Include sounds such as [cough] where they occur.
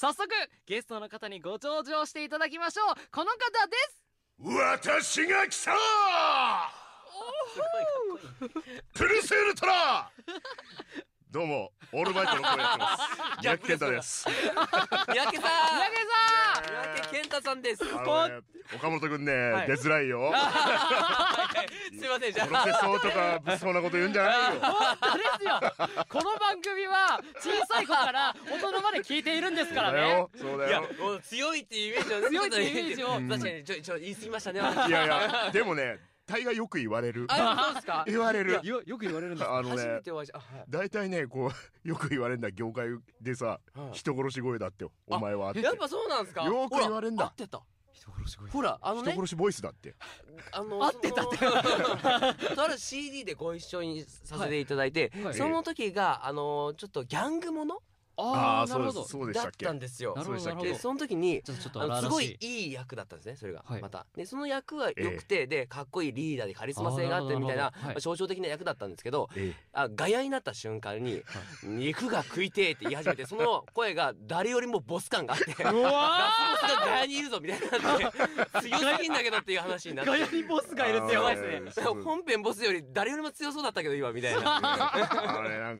早速ゲストの方にご登場していただきましょうこの方です私が来たプルセルトラどうもオールバイトの声やってます逆転です三宅さんさんです。岡本くんね、出づらいよ。[laughs] すみません、じゃあ。そうとか、物騒なこと言うんじゃないよ。本当ですよ。この番組は、小さい子から大人まで聞いているんですからね。そうだよ。強いっていうイメージを強いっていうイメージを。確かに、ちょ、ちょ、言い過ぎましたね。いやいや、でもね、大概よく言われる。あ、そうですか [laughs] 言われる。よよく言われるんですあのね大体ね、こう、よく言われるんだ、業界でさ、人殺し声だって、お前はやっぱそうなんですかよく言われるんだほ合ってた。人殺し声ほら、あの人ね、殺しボイスだって。あの、合ってたってそのとある CD でご一緒にさせていただいて、その時が、あの、ちょっとギャングものああなるほどそうでしただったんですよなるほどその時にあのすごいいい役だったんですねそれが、またでその役は良くて、でかっこいいリーダーでカリスマ性があってみたいな象徴的な役だったんですけどあガヤになった瞬間に「肉が食いてえ」って言い始めて [laughs] その声が誰よりもボス感があって「うわスがガヤにいるぞ」みたいなって [laughs] 強すぎんだけどっていう話になーってガヤにボスがいるってやばいですね本編ボスより誰よりも強そうだったけど今みたいな。